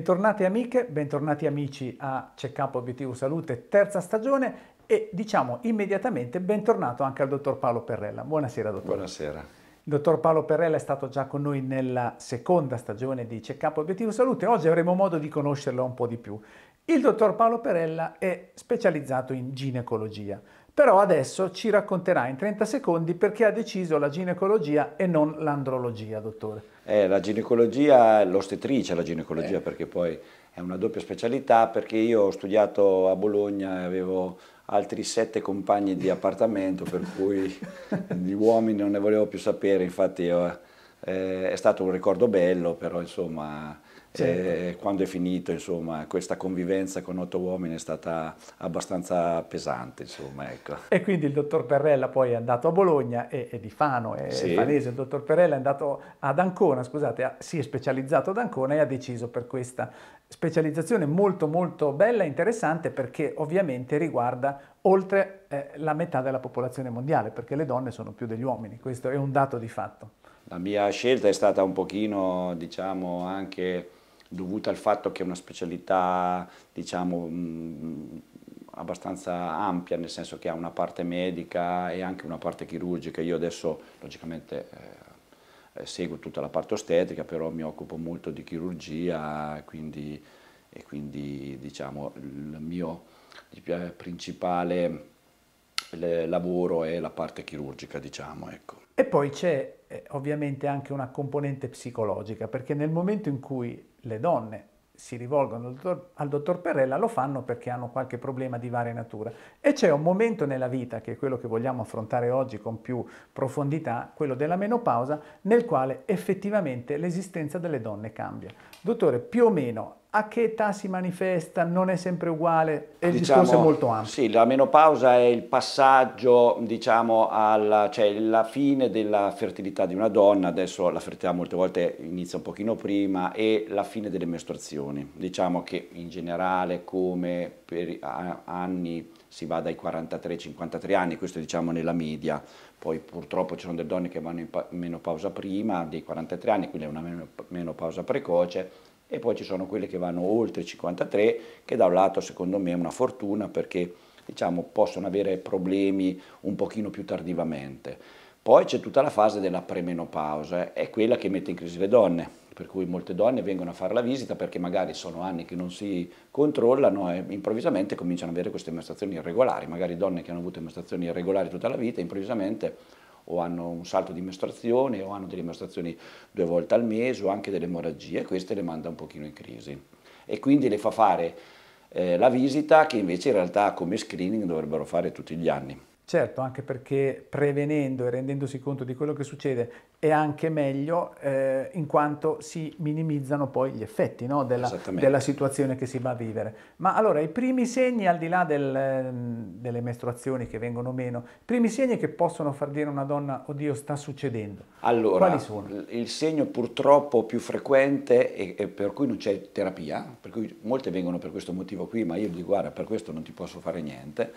Bentornate amiche, bentornati amici a Checkup Obiettivo Salute, terza stagione e diciamo immediatamente bentornato anche al dottor Paolo Perrella. Buonasera dottore. Buonasera. Il dottor Paolo Perrella è stato già con noi nella seconda stagione di Checkup Obiettivo Salute, oggi avremo modo di conoscerlo un po' di più. Il dottor Paolo Perrella è specializzato in ginecologia però adesso ci racconterà in 30 secondi perché ha deciso la ginecologia e non l'andrologia, dottore. Eh, la ginecologia, l'ostetrice la ginecologia, eh. perché poi è una doppia specialità, perché io ho studiato a Bologna e avevo altri sette compagni di appartamento, per cui gli uomini non ne volevo più sapere, infatti eh, eh è stato un ricordo bello, però insomma Certo. quando è finito, insomma, questa convivenza con otto uomini è stata abbastanza pesante. Insomma, ecco. E quindi il dottor Perrella poi è andato a Bologna e, e di Fano, è sì. Fanese, il dottor Perrella è andato ad Ancona, scusate, si è specializzato ad Ancona e ha deciso per questa specializzazione molto molto bella e interessante perché ovviamente riguarda oltre eh, la metà della popolazione mondiale, perché le donne sono più degli uomini, questo è un dato di fatto. La mia scelta è stata un pochino, diciamo, anche dovuta al fatto che è una specialità diciamo, mh, mm, abbastanza ampia, nel senso che ha una parte medica e anche una parte chirurgica. Io adesso logicamente eh, eh seguo tutta la parte ostetrica, però mi occupo molto di chirurgia quindi, e quindi diciamo, il mio diciamo, principale lavoro è la parte chirurgica. Diciamo, ecco. E poi c'è eh, ovviamente anche una componente psicologica, perché nel momento in cui le donne si rivolgono al dottor, al dottor, Perrella lo fanno perché hanno qualche problema di varia natura. E c'è un momento nella vita, che è quello che vogliamo affrontare oggi con più profondità, quello della menopausa, nel quale effettivamente l'esistenza delle donne cambia. Dottore, più o meno a che età si manifesta, non è sempre uguale, è un diciamo, discorso molto ampio. Sì, la menopausa è il passaggio, diciamo, alla, cioè la fine della fertilità di una donna, adesso la fertilità molte volte inizia un pochino prima, e la fine delle mestruazioni. Diciamo che in generale come per anni si va dai 43 ai 53 anni, questo diciamo nella media, poi purtroppo ci sono delle donne che vanno in menopausa prima dei 43 anni, quindi è una menopausa precoce, e poi ci sono quelle che vanno oltre 53 che da un lato secondo me è una fortuna perché diciamo, possono avere problemi un pochino più tardivamente. Poi c'è tutta la fase della premenopausa, eh, è quella che mette in crisi le donne, per cui molte donne vengono a fare la visita perché magari sono anni che non si controllano e improvvisamente cominciano ad avere queste mestruazioni irregolari, magari donne che hanno avuto mestruazioni irregolari tutta la vita improvvisamente o hanno un salto di mestruazione o hanno delle mestruazioni due volte al mese o anche delle emorragie, queste le manda un pochino in crisi e quindi le fa fare eh, la visita che invece in realtà come screening dovrebbero fare tutti gli anni. Certo, anche perché prevenendo e rendendosi conto di quello che succede è anche meglio eh, in quanto si minimizzano poi gli effetti no? della, della, situazione che si va a vivere. Ma allora i primi segni, al di là del, ehm, delle mestruazioni che vengono meno, i primi segni che possono far dire a una donna, oddio sta succedendo, allora, quali sono? Il segno purtroppo più frequente e, e per cui non c'è terapia, per cui molte vengono per questo motivo qui, ma io dico guarda per questo non ti posso fare niente,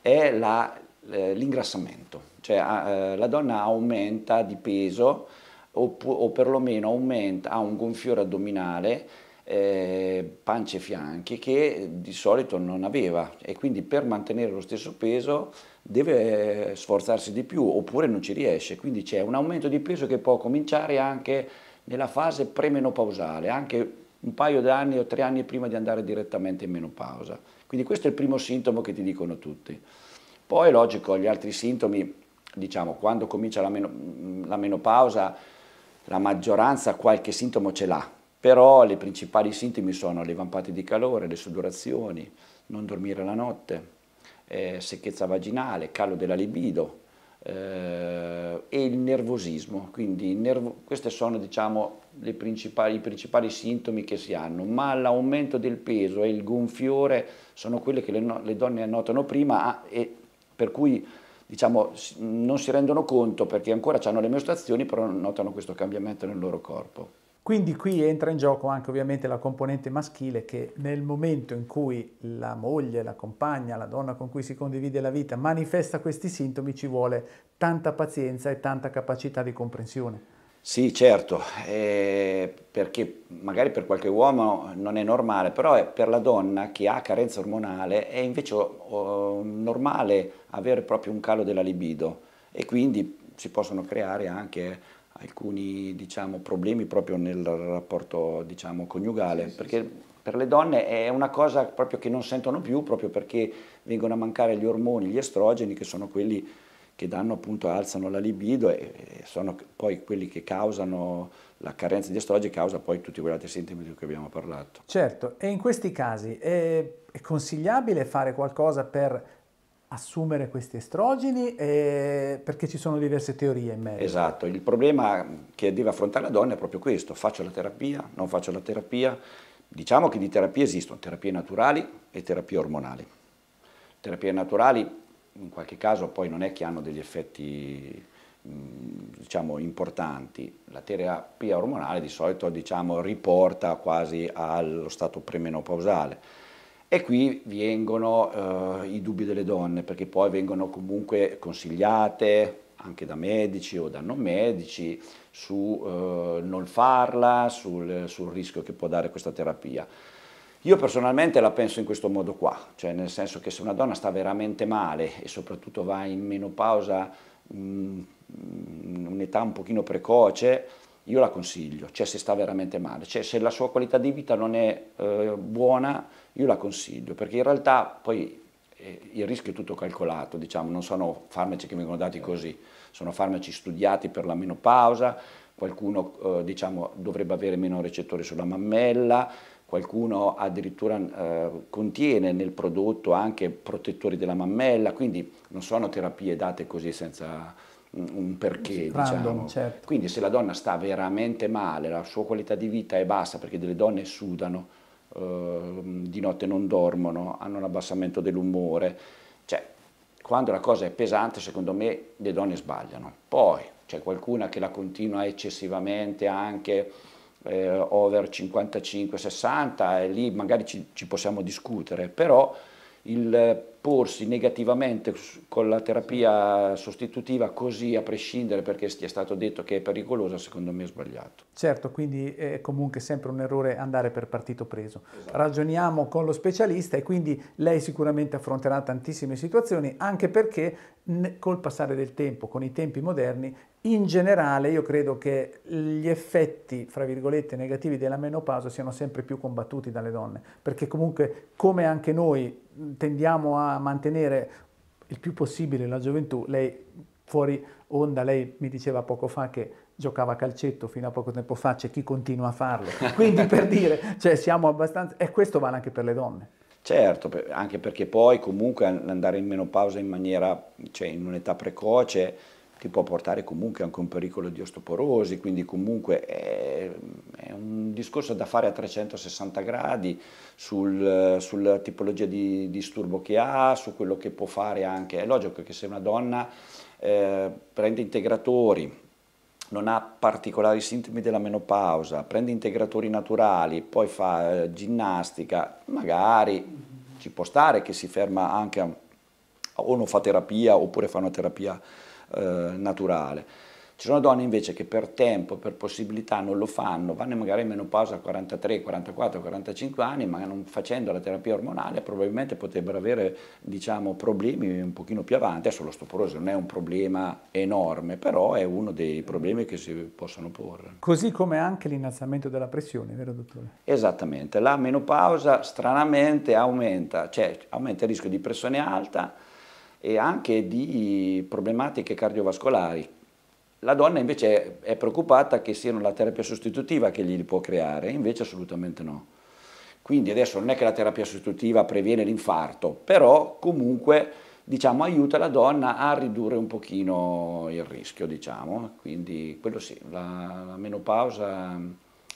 è la eh, l'ingrassamento, cioè eh, la donna aumenta di peso o perlomeno aumenta, ha un gonfiore addominale, eh, pancia e fianchi che di solito non aveva e quindi per mantenere lo stesso peso deve eh, sforzarsi di più oppure non ci riesce, quindi c'è un aumento di peso che può cominciare anche nella fase premenopausale, anche un paio d'anni o tre anni prima di andare direttamente in menopausa. Quindi questo è il primo sintomo che ti dicono tutti. Poi è logico, gli altri sintomi, diciamo, quando comincia la, meno, la menopausa, la maggioranza qualche sintomo ce l'ha, però i principali sintomi sono le vampate di calore, le sudorazioni, non dormire la notte, eh, secchezza vaginale, calo della libido eh, e il nervosismo. Quindi nervo, questi sono diciamo, principali, i principali sintomi che si hanno, ma l'aumento del peso e il gonfiore sono quelli che le, le donne notano prima ah, e per cui diciamo, non si rendono conto perché ancora hanno le mestruazioni, però notano questo cambiamento nel loro corpo. Quindi qui entra in gioco anche ovviamente la componente maschile che nel momento in cui la moglie, la compagna, la donna con cui si condivide la vita manifesta questi sintomi ci vuole tanta pazienza e tanta capacità di comprensione. Sì, certo, eh, perché magari per qualche uomo non è normale, però è per la donna che ha carenza ormonale è invece oh, normale avere proprio un calo della libido e quindi si possono creare anche alcuni diciamo, problemi proprio nel rapporto diciamo, coniugale, sì, sì, perché sì. per le donne è una cosa proprio che non sentono più proprio perché vengono a mancare gli ormoni, gli estrogeni che sono quelli che danno appunto, alzano la libido e, e sono poi quelli che causano la carenza di estrogeni causa poi tutti quegli altri sintomi di cui abbiamo parlato. Certo, e in questi casi è, è consigliabile fare qualcosa per assumere questi estrogeni eh, perché ci sono diverse teorie in merito. Esatto, il problema che deve affrontare la donna è proprio questo, faccio la terapia, non faccio la terapia, diciamo che di terapie esistono terapie naturali e terapie ormonali. Terapie naturali in qualche caso poi non è che hanno degli effetti diciamo, importanti. La terapia ormonale di solito diciamo, riporta quasi allo stato premenopausale. E qui vengono eh, i dubbi delle donne, perché poi vengono comunque consigliate anche da medici o da non medici su eh, non farla, sul, sul rischio che può dare questa terapia. Io personalmente la penso in questo modo qua, cioè nel senso che se una donna sta veramente male e soprattutto va in menopausa in mm, mm, un'età un pochino precoce, io la consiglio, cioè se sta veramente male, cioè se la sua qualità di vita non è eh, buona, io la consiglio, perché in realtà poi eh, il rischio è tutto calcolato, diciamo, non sono farmaci che vengono dati così, sono farmaci studiati per la menopausa, qualcuno eh, diciamo, dovrebbe avere meno recettori sulla mammella, qualcuno addirittura eh, contiene nel prodotto anche protettori della mammella, quindi non sono terapie date così senza un perché. Diciamo. Random, diciamo. certo. Quindi se la donna sta veramente male, la sua qualità di vita è bassa perché delle donne sudano, eh, di notte non dormono, hanno un abbassamento dell'umore, cioè quando la cosa è pesante secondo me le donne sbagliano. Poi c'è qualcuna che la continua eccessivamente anche eh, over 55-60 e lì magari ci, ci possiamo discutere, però il porsi negativamente con la terapia sostitutiva così a prescindere perché sia stato detto che è pericolosa, secondo me è sbagliato. Certo, quindi è comunque sempre un errore andare per partito preso. Esatto. Ragioniamo con lo specialista e quindi lei sicuramente affronterà tantissime situazioni, anche perché col passare del tempo, con i tempi moderni, in generale io credo che gli effetti, fra virgolette, negativi della menopausa siano sempre più combattuti dalle donne, perché comunque come anche noi tendiamo a mantenere il più possibile la gioventù, lei fuori onda, lei mi diceva poco fa che giocava a calcetto fino a poco tempo fa, c'è chi continua a farlo. Quindi per dire, cioè siamo abbastanza... E questo vale anche per le donne. Certo, anche perché poi comunque andare in menopausa in maniera, cioè in un'età precoce, ti può portare comunque anche un pericolo di osteoporosi, quindi comunque è, è, un discorso da fare a 360 gradi sul, sulla tipologia di disturbo che ha, su quello che può fare anche. È logico che se una donna eh, prende integratori, non ha particolari sintomi della menopausa, prende integratori naturali, poi fa eh, ginnastica, magari ci può stare che si ferma anche a, o non fa terapia oppure fa una terapia eh, naturale. Ci sono donne invece che per tempo, per possibilità non lo fanno, vanno magari in menopausa a 43, 44, 45 anni, ma non facendo la terapia ormonale probabilmente potrebbero avere diciamo, problemi un pochino più avanti. Adesso l'ostoporosi non è un problema enorme, però è uno dei problemi che si possono porre. Così come anche l'innalzamento della pressione, vero dottore? Esattamente, la menopausa stranamente aumenta, cioè aumenta il rischio di pressione alta, e anche di problematiche cardiovascolari. La donna invece è preoccupata che siano la terapia sostitutiva che gli può creare, invece assolutamente no. Quindi adesso non è che la terapia sostitutiva previene l'infarto, però comunque diciamo, aiuta la donna a ridurre un pochino il rischio, diciamo. Quindi quello sì, la, la menopausa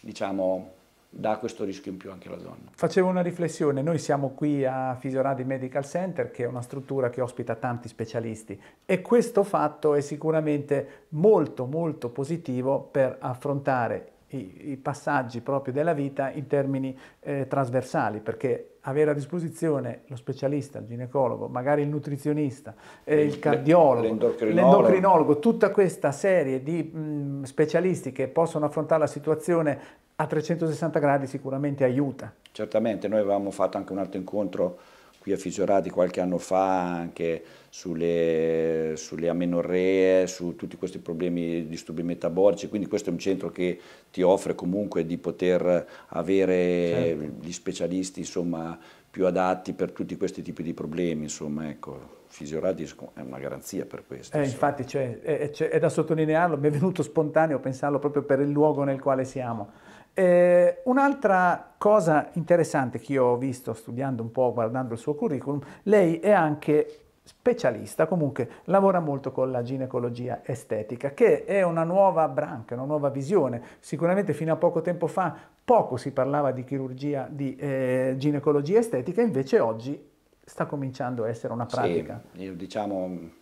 diciamo, dà questo rischio in più anche alla donna. Facevo una riflessione, noi siamo qui a Fisoradi Medical Center che è una struttura che ospita tanti specialisti e questo fatto è sicuramente molto molto positivo per affrontare i, i passaggi proprio della vita in termini eh, trasversali perché avere a disposizione lo specialista, il ginecologo, magari il nutrizionista, eh, il cardiologo, l'endocrinologo. l'endocrinologo. tutta questa serie di mh, mm, specialisti che possono affrontare la situazione a 360 gradi sicuramente aiuta. Certamente, noi avevamo fatto anche un altro incontro qui a Fisiorati qualche anno fa anche sulle, sulle amenorree, su tutti questi problemi di disturbi metabolici, quindi questo è un centro che ti offre comunque di poter avere certo. gli specialisti insomma, più adatti per tutti questi tipi di problemi, insomma, ecco. Fisiorati è una garanzia per questo. Eh, infatti cioè, eh, è, è, è da sottolinearlo, mi è venuto spontaneo pensarlo proprio per il luogo nel quale siamo. Eh, un'altra cosa interessante che io ho visto studiando un po', guardando il suo curriculum, lei è anche specialista, comunque lavora molto con la ginecologia estetica, che è una nuova branca, una nuova visione. Sicuramente fino a poco tempo fa poco si parlava di chirurgia, di eh, ginecologia estetica, invece oggi sta cominciando a essere una pratica. Sì, io diciamo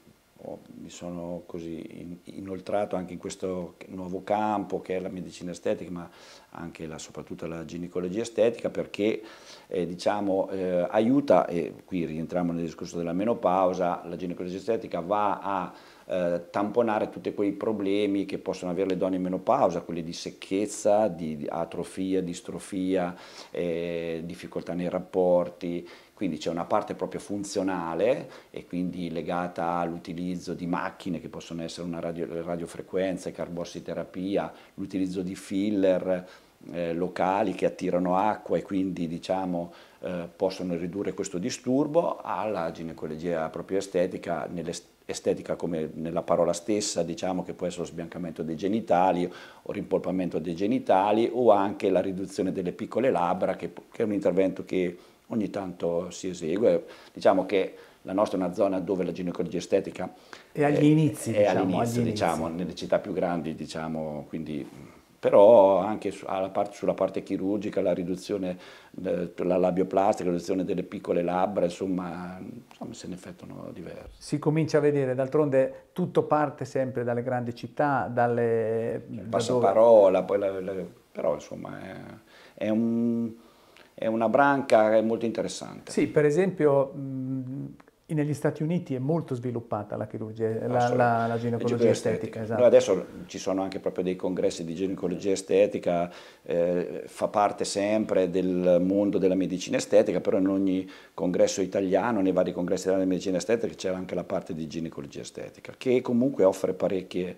mi sono così inoltrato anche in questo nuovo campo che è la medicina estetica, ma anche la, soprattutto la ginecologia estetica, perché eh, diciamo, eh, aiuta, e qui rientriamo nel discorso della menopausa, la ginecologia estetica va a eh, tamponare tutti quei problemi che possono avere le donne in menopausa, quelli di secchezza, di atrofia, distrofia, eh, difficoltà nei rapporti, quindi c'è una parte proprio funzionale e quindi legata all'utilizzo di macchine che possono essere una radio, radiofrequenza, carbossiterapia, l'utilizzo di filler eh, locali che attirano acqua e quindi diciamo eh, possono ridurre questo disturbo alla ginecologia proprio estetica nell'estetica come nella parola stessa, diciamo che può essere lo sbiancamento dei genitali o rimpolpamento dei genitali o anche la riduzione delle piccole labbra che, che è un intervento che ogni tanto si esegue. Diciamo che la nostra è una zona dove la ginecologia estetica è agli inizi, è, diciamo, all'inizio, agli diciamo, nelle città più grandi, diciamo, quindi, però anche su, parte, sulla parte chirurgica, la riduzione, della eh, labioplastica, la riduzione delle piccole labbra, insomma, insomma se ne effettuano diverse. Si comincia a vedere, d'altronde tutto parte sempre dalle grandi città, dalle... Passaparola, da poi la, la, però insomma è, è un è una branca molto interessante. Sì, per esempio mh, negli Stati Uniti è molto sviluppata la chirurgia, la, la, la ginecologia estetica. estetica. Esatto. No, adesso ci sono anche proprio dei congressi di ginecologia estetica, eh, fa parte sempre del mondo della medicina estetica, però in ogni congresso italiano, nei vari congressi della medicina estetica c'è anche la parte di ginecologia estetica, che comunque offre parecchie,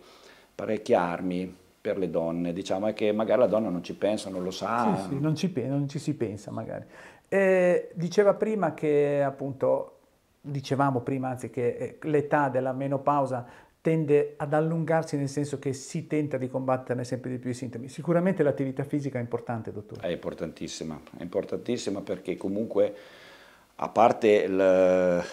parecchie armi per le donne, diciamo, è che magari la donna non ci pensa, non lo sa. Sì, sì, non, ci, non ci si pensa magari. Eh, diceva prima che appunto, dicevamo prima anzi che eh, l'età della menopausa tende ad allungarsi nel senso che si tenta di combatterne sempre di più i sintomi. Sicuramente l'attività fisica è importante, dottore. È importantissima, è importantissima perché comunque a parte il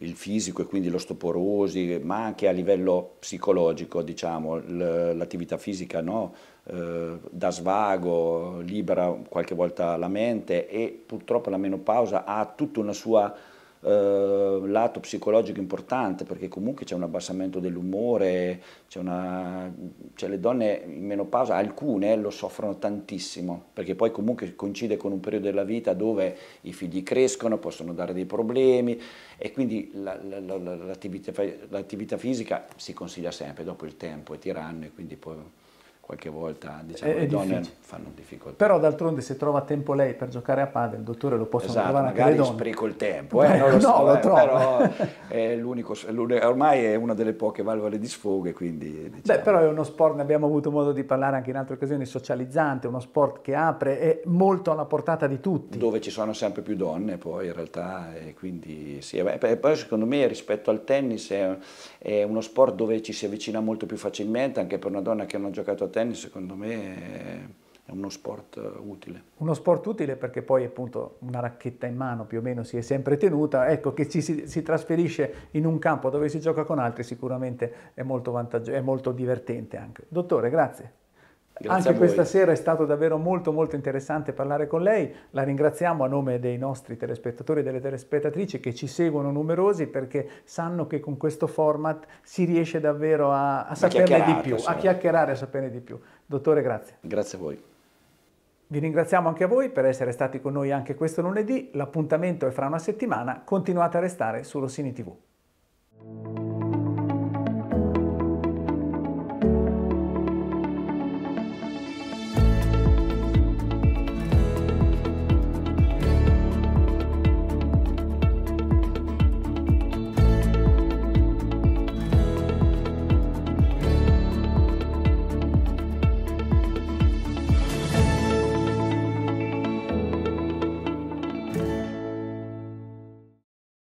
il fisico e quindi l'ostoporosi, ma anche a livello psicologico, diciamo, l'attività fisica no? Eh, da svago, libera qualche volta la mente e purtroppo la menopausa ha tutta una sua eh, lato psicologico importante perché comunque c'è un abbassamento dell'umore, una... cioè, le donne in menopausa, alcune eh, lo soffrono tantissimo perché poi comunque coincide con un periodo della vita dove i figli crescono, possono dare dei problemi e quindi l'attività la, la, la, fisica si consiglia sempre, dopo il tempo è tiranno e quindi poi qualche volta diciamo, è, le donne difficile. fanno difficoltà. Però d'altronde se trova tempo lei per giocare a padel, il dottore lo possono esatto, trovare anche le donne. Magari spreco il tempo, eh, Beh, non lo no, so, lo eh, però è l'unico, ormai è una delle poche valvole di sfogo. Quindi, eh, diciamo. Beh, però è uno sport, ne abbiamo avuto modo di parlare anche in altre occasioni, socializzante, uno sport che apre è molto alla portata di tutti. Dove ci sono sempre più donne poi in realtà, e quindi sì. E poi secondo me rispetto al tennis è, è uno sport dove ci si avvicina molto più facilmente, anche per una donna che non ha giocato a tennis tennis secondo me è uno sport eh, utile. Uno sport utile perché poi appunto una racchetta in mano più o meno si è sempre tenuta, ecco che ci si, si trasferisce in un campo dove si gioca con altri sicuramente è molto, è molto divertente anche. Dottore, grazie. Grazie Anche questa sera è stato davvero molto molto interessante parlare con lei, la ringraziamo a nome dei nostri telespettatori e delle telespettatrici che ci seguono numerosi perché sanno che con questo format si riesce davvero a, a saperne di più, a certo. chiacchierare, a saperne di più. Dottore grazie. Grazie a voi. Vi ringraziamo anche a voi per essere stati con noi anche questo lunedì, l'appuntamento è fra una settimana, continuate a restare su Rossini TV.